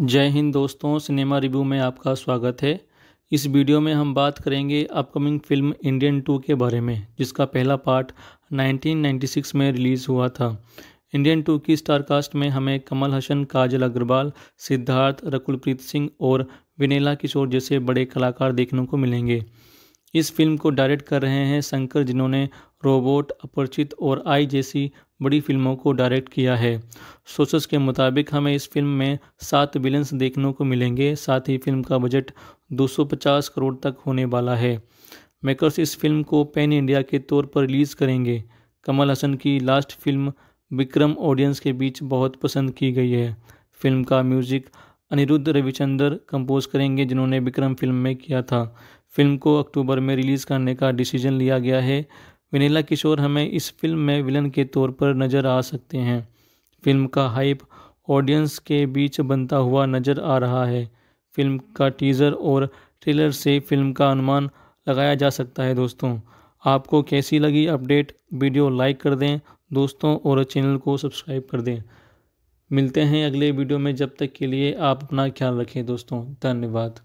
जय हिंद दोस्तों cinema review में आपका स्वागत है इस वीडियो में हम बात करेंगे अपकमिंग फिल्म इंडियन टू के बारे में जिसका पहला पार्ट 1996 में रिलीज़ हुआ था इंडियन टू की स्टारकास्ट में हमें कमल हसन काजल अग्रवाल सिद्धार्थ रकुलप्रीत सिंह और विनेला किशोर जैसे बड़े कलाकार देखने को मिलेंगे इस फिल्म को डायरेक्ट कर रहे हैं शंकर जिन्होंने रोबोट अपरिचित और आई जैसी बड़ी फिल्मों को डायरेक्ट किया है सोर्सेस के मुताबिक हमें इस फिल्म में सात विलन्स देखने को मिलेंगे साथ ही फिल्म का बजट 250 करोड़ तक होने वाला है मेकर्स इस फिल्म को पैन इंडिया के तौर पर रिलीज़ करेंगे कमल हसन की लास्ट फिल्म विक्रम ऑडियंस के बीच बहुत पसंद की गई है फिल्म का म्यूजिक अनिरुद्ध रविचंद्र कंपोज करेंगे जिन्होंने विक्रम फिल्म में किया था फिल्म को अक्टूबर में रिलीज़ करने का डिसीजन लिया गया है विनीला किशोर हमें इस फिल्म में विलन के तौर पर नज़र आ सकते हैं फिल्म का हाइप ऑडियंस के बीच बनता हुआ नज़र आ रहा है फिल्म का टीज़र और ट्रेलर से फिल्म का अनुमान लगाया जा सकता है दोस्तों आपको कैसी लगी अपडेट वीडियो लाइक कर दें दोस्तों और चैनल को सब्सक्राइब कर दें मिलते हैं अगले वीडियो में जब तक के लिए आप अपना ख्याल रखें दोस्तों धन्यवाद